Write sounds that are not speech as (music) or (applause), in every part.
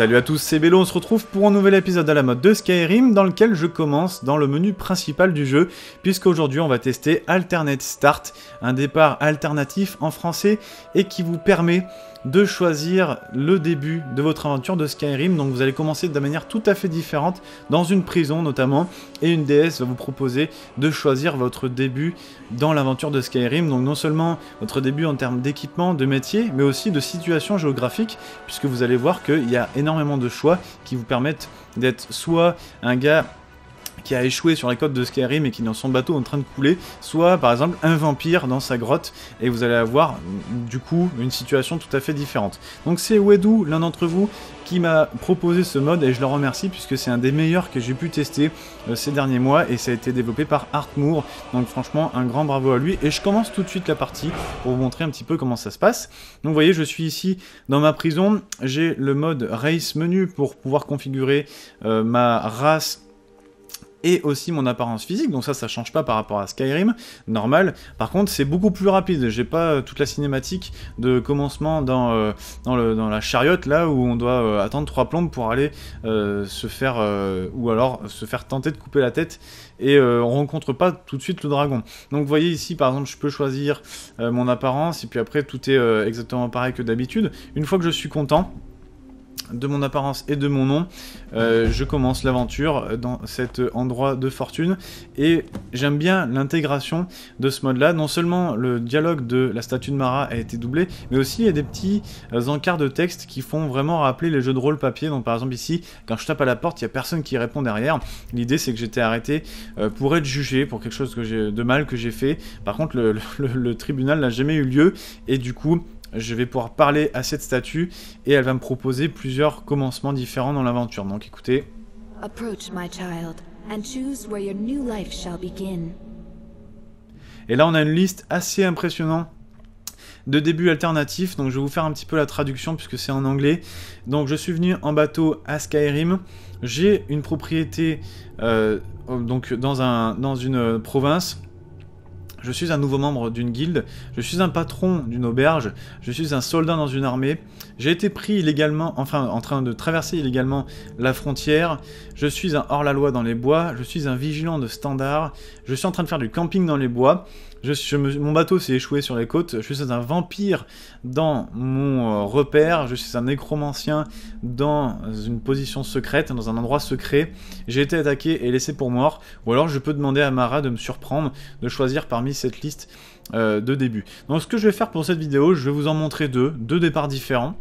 Salut à tous, c'est Bélo, on se retrouve pour un nouvel épisode à la mode de Skyrim dans lequel je commence dans le menu principal du jeu puisqu'aujourd'hui on va tester Alternate Start, un départ alternatif en français et qui vous permet de choisir le début de votre aventure de Skyrim. Donc vous allez commencer de manière tout à fait différente, dans une prison notamment, et une déesse va vous proposer de choisir votre début dans l'aventure de Skyrim. Donc non seulement votre début en termes d'équipement, de métier, mais aussi de situation géographique, puisque vous allez voir qu'il y a énormément énormément de choix qui vous permettent d'être soit un gars qui a échoué sur les côtes de Skyrim et qui dans son bateau en train de couler, soit par exemple un vampire dans sa grotte, et vous allez avoir du coup une situation tout à fait différente. Donc c'est Wedou, l'un d'entre vous, qui m'a proposé ce mode, et je le remercie puisque c'est un des meilleurs que j'ai pu tester euh, ces derniers mois, et ça a été développé par Artmoor, donc franchement un grand bravo à lui, et je commence tout de suite la partie pour vous montrer un petit peu comment ça se passe. Donc vous voyez, je suis ici dans ma prison, j'ai le mode Race Menu pour pouvoir configurer euh, ma race et aussi mon apparence physique, donc ça, ça change pas par rapport à Skyrim, normal. Par contre, c'est beaucoup plus rapide, j'ai pas euh, toute la cinématique de commencement dans, euh, dans, la chariote, là, où on doit euh, attendre trois plombes pour aller se faire, ou alors se faire tenter de couper la tête, et on rencontre pas tout de suite le dragon. Donc vous voyez ici, par exemple, je peux choisir mon apparence, et puis après, tout est exactement pareil que d'habitude. Une fois que je suis content, de mon apparence et de mon nom, euh, je commence l'aventure dans cet endroit de fortune. Et j'aime bien l'intégration de ce mode-là. Non seulement le dialogue de la statue de Mara a été doublé, mais aussi il y a des petits euh, encarts de texte qui font vraiment rappeler les jeux de rôle papier. Donc par exemple ici, quand je tape à la porte, il n'y a personne qui répond derrière. L'idée c'est que j'étais arrêté euh, pour être jugé pour quelque chose que de mal que j'ai fait. Par contre, le tribunal n'a jamais eu lieu et du coup, je vais pouvoir parler à cette statue et elle va me proposer plusieurs commencements différents dans l'aventure. Donc écoutez. Et là, on a une liste assez impressionnante de débuts alternatifs. Donc je vais vous faire un petit peu la traduction puisque c'est en anglais. Donc je suis venu en bateau à Skyrim. J'ai une propriété euh, donc dans, un, dans une euh, province je suis un nouveau membre d'une guilde, je suis un patron d'une auberge, je suis un soldat dans une armée, j'ai été pris illégalement, enfin en train de traverser illégalement la frontière, je suis un hors-la-loi dans les bois, je suis un vigilant de standard, je suis en train de faire du camping dans les bois, mon bateau s'est échoué sur les côtes, je suis un vampire dans mon euh, repère, je suis un nécromancien dans une position secrète, dans un endroit secret, j'ai été attaqué et laissé pour mort, ou alors je peux demander à Mara de me surprendre, de choisir parmi cette liste euh, de début. Donc ce que je vais faire pour cette vidéo, je vais vous en montrer deux, deux départs différents.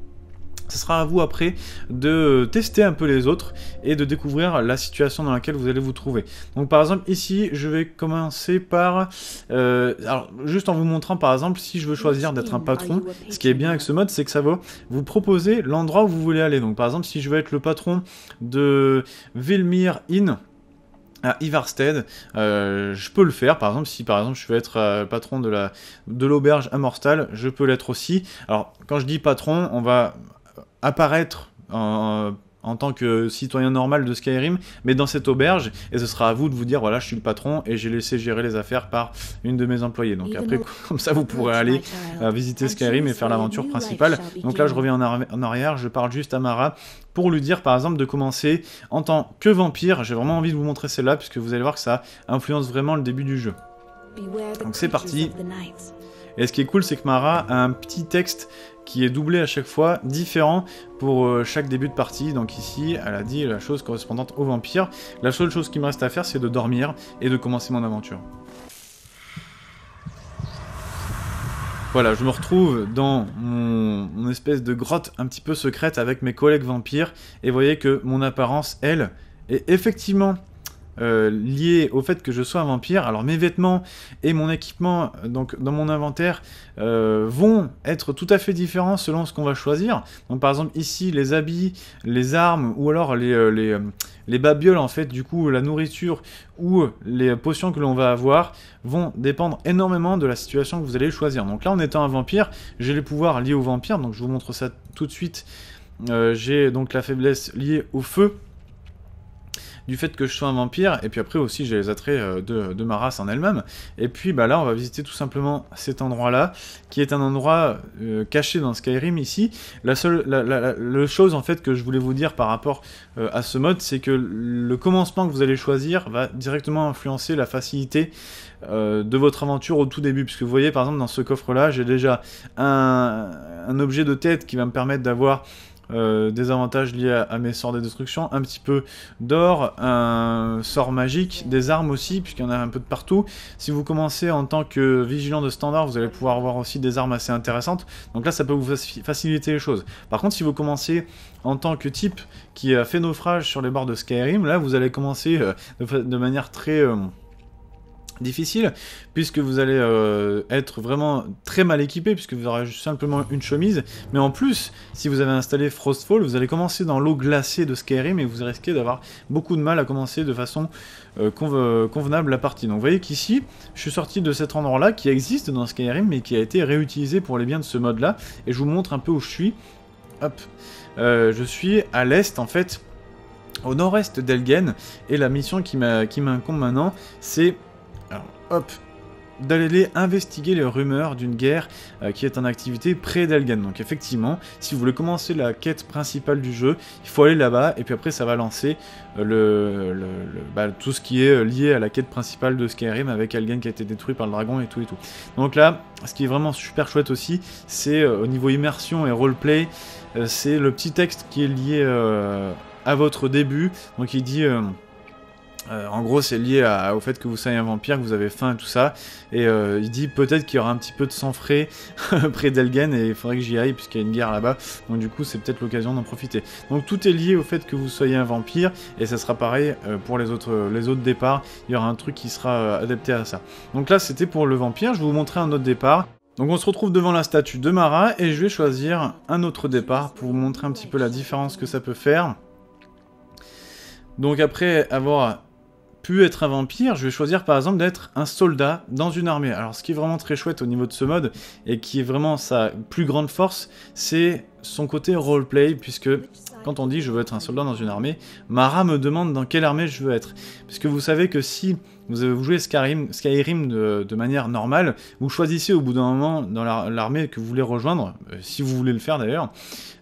Ce sera à vous après de tester un peu les autres et de découvrir la situation dans laquelle vous allez vous trouver. Donc par exemple ici, je vais commencer par... Euh, alors juste en vous montrant par exemple, si je veux choisir d'être un patron, ce qui est bien avec ce mode, c'est que ça va vous proposer l'endroit où vous voulez aller. Donc par exemple, si je veux être le patron de Vilmir Inn, à Ivarstead, euh, je peux le faire. Par exemple, si par exemple je veux être euh, patron de la de l'auberge à je peux l'être aussi. Alors quand je dis patron, on va apparaître en, tant que citoyen normal de Skyrim, mais dans cette auberge, et ce sera à vous de vous dire, voilà, je suis le patron, et j'ai laissé gérer les affaires par une de mes employées. Donc après, (laughs) comme ça, vous pourrez aller euh, euh, visiter Skyrim et faire l'aventure principale. Donc là, je reviens en, en arrière, je parle juste à Mara pour lui dire, par exemple, de commencer en tant que vampire. J'ai vraiment envie de vous montrer celle-là, puisque vous allez voir que ça influence vraiment le début du jeu. Donc c'est parti. Et ce qui est cool, c'est que Mara a un petit texte qui est doublé à chaque fois, différent pour euh, chaque début de partie. Donc ici, elle a dit la chose correspondante au vampire. La seule chose qui me reste à faire, c'est de dormir et de commencer mon aventure. Voilà, je me retrouve dans mon, mon, espèce de grotte un petit peu secrète avec mes collègues vampires, et voyez que mon apparence, elle, est effectivement euh, lié au fait que je sois un vampire. Alors mes vêtements et mon équipement donc dans mon inventaire euh, vont être tout à fait différents selon ce qu'on va choisir. Donc par exemple ici les habits, les armes ou alors les, euh, les, babioles en fait du coup la nourriture ou les potions que l'on va avoir vont dépendre énormément de la situation que vous allez choisir. Donc là en étant un vampire j'ai les pouvoirs liés au vampire donc je vous montre ça tout de suite. j'ai donc la faiblesse liée au feu du fait que je sois un vampire, et puis après aussi j'ai les attraits euh, de, ma race en elle-même. Et puis bah là on va visiter tout simplement cet endroit-là, qui est un endroit euh, caché dans Skyrim ici. La seule chose en fait que je voulais vous dire par rapport euh, à ce mode, c'est que le commencement que vous allez choisir va directement influencer la facilité de votre aventure au tout début. Puisque vous voyez par exemple dans ce coffre-là, j'ai déjà un, un objet de tête qui va me permettre d'avoir euh, des avantages liés à, mes sorts de destruction un petit peu d'or, un sort magique, des armes aussi, puisqu'il y en a un peu de partout. Si vous commencez en tant que vigilant de standard, vous allez pouvoir avoir aussi des armes assez intéressantes, donc là ça peut vous faciliter les choses. Par contre, si vous commencez en tant que type qui a fait naufrage sur les bords de Skyrim, là vous allez commencer euh, de, manière très... Euh, difficile, puisque vous allez euh, être vraiment très mal équipé, puisque vous aurez simplement une chemise, mais en plus, si vous avez installé Frostfall, vous allez commencer dans l'eau glacée de Skyrim, et vous risquez d'avoir beaucoup de mal à commencer de façon euh, convenable la partie. Donc vous voyez qu'ici, je suis sorti de cet endroit-là, qui existe dans Skyrim, mais qui a été réutilisé pour les biens de ce mode-là, et je vous montre un peu où je suis. Hop, euh, je suis à l'est en fait, au nord-est d'Elgen, et la mission qui m'incombe maintenant, c'est hop, d'aller investiguer les rumeurs d'une guerre euh, qui est en activité près d'algen Donc effectivement, si vous voulez commencer la quête principale du jeu, il faut aller là-bas et puis après ça va lancer euh, le, bah, tout ce qui est euh, lié à la quête principale de Skyrim avec Algan qui a été détruit par le dragon et tout et tout. Donc là, ce qui est vraiment super chouette aussi, c'est au niveau immersion et roleplay, c'est le petit texte qui est lié à votre début. Donc il dit euh, en gros, c'est lié au fait que vous soyez un vampire, que vous avez faim et tout ça. Et euh, il dit peut-être qu'il y aura un petit peu de sang frais (laughs) près d'Elgen et il faudrait que j'y aille puisqu'il y a une guerre là-bas. Donc du coup, c'est peut-être l'occasion d'en profiter. Donc tout est lié au fait que vous soyez un vampire et ça sera pareil euh, pour les autres, les autres départs. Il y aura un truc qui sera adapté à ça. Donc là, c'était pour le vampire. Je vais vous montrer un autre départ. Donc on se retrouve devant la statue de Mara et je vais choisir un autre départ pour vous montrer un petit peu la différence que ça peut faire. Donc après avoir pu être un vampire, je vais choisir par exemple d'être un soldat dans une armée. Alors ce qui est vraiment très chouette au niveau de ce mode, et qui est vraiment sa plus grande force, c'est son côté roleplay, puisque quand on dit je veux être un soldat dans une armée, Mara me demande dans quelle armée je veux être. Parce que vous savez que si vous avez joué Skyrim, de, manière normale, vous choisissez au bout d'un moment dans l'armée que vous voulez rejoindre, euh, si vous voulez le faire d'ailleurs,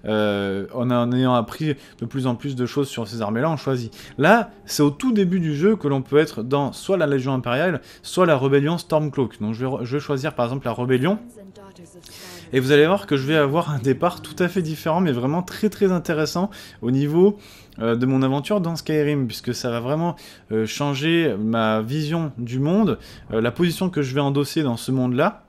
euh, en, ayant appris de plus en plus de choses sur ces armées-là, on choisit. Là, c'est au tout début du jeu que l'on peut être dans soit la Légion Impériale, soit la Rébellion Stormcloak. Donc je je vais choisir par exemple la Rébellion et vous allez voir que je vais avoir un départ tout à fait différent, mais vraiment très très intéressant au niveau euh, de mon aventure dans Skyrim, puisque ça va vraiment euh, changer ma vision du monde, euh, la position que je vais endosser dans ce monde-là,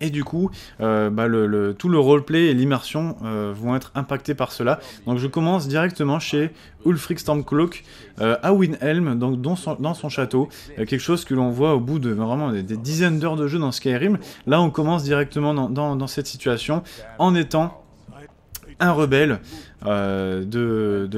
et du coup, euh, bah, le, tout le roleplay et l'immersion euh, vont être impactés par cela. Donc je commence directement chez Ulfric Stormcloak euh, à Windhelm, donc dans son, château. quelque chose que l'on voit au bout de vraiment des, dizaines d'heures de jeu dans Skyrim. Là, on commence directement dans, cette situation en étant un rebelle bah, de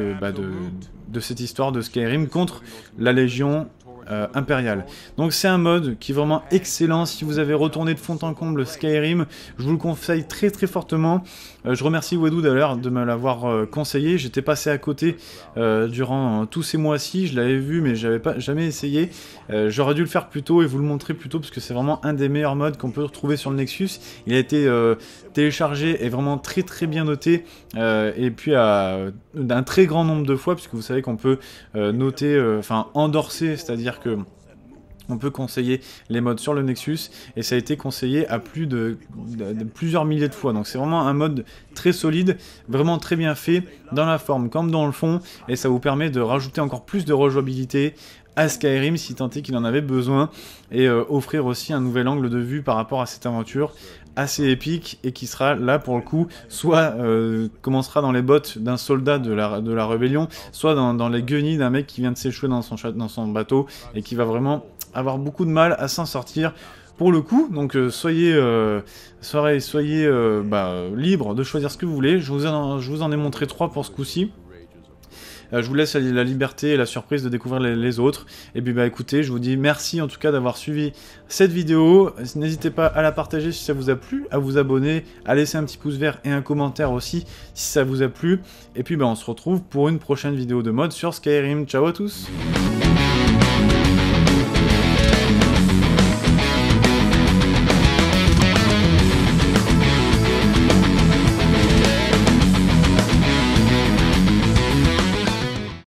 cette histoire de Skyrim contre la Légion euh, impérial. Donc c'est un mode qui est vraiment excellent. Si vous avez retourné de fond en comble Skyrim, je vous le conseille très très fortement. Euh, je remercie Wadou d'ailleurs de me l'avoir euh, conseillé. J'étais passé à côté durant tous ces mois-ci. Je l'avais vu, mais j'avais pas jamais essayé. J'aurais dû le faire plus tôt et vous le montrer plus tôt parce que c'est vraiment un des meilleurs modes qu'on peut retrouver sur le Nexus. Il a été téléchargé et vraiment très très bien noté. et puis d'un très grand nombre de fois, puisque vous savez qu'on peut noter, enfin endorser, c'est-à-dire que on peut conseiller les modes sur le Nexus et ça a été conseillé à plus plusieurs milliers de fois. Donc c'est vraiment un mode très solide, vraiment très bien fait dans la forme comme dans le fond et ça vous permet de rajouter encore plus de rejouabilité, à Skyrim si tant est qu'il en avait besoin et euh, offrir aussi un nouvel angle de vue par rapport à cette aventure assez épique et qui sera là pour le coup soit euh, commencera dans les bottes d'un soldat de la, de la rébellion soit dans, les guenilles d'un mec qui vient de s'échouer dans son, dans son bateau et qui va vraiment avoir beaucoup de mal à s'en sortir pour le coup. Donc euh, soyez, soyez, bah, libre de choisir ce que vous voulez. Je vous, je vous en ai montré trois pour ce coup-ci. Euh, je vous laisse la, liberté et la surprise de découvrir les, autres. Et puis bah écoutez, je vous dis merci en tout cas d'avoir suivi cette vidéo. N'hésitez pas à la partager si ça vous a plu, à vous abonner, à laisser un petit pouce vert et un commentaire aussi si ça vous a plu. Et puis bah on se retrouve pour une prochaine vidéo de mode sur Skyrim. Ciao à tous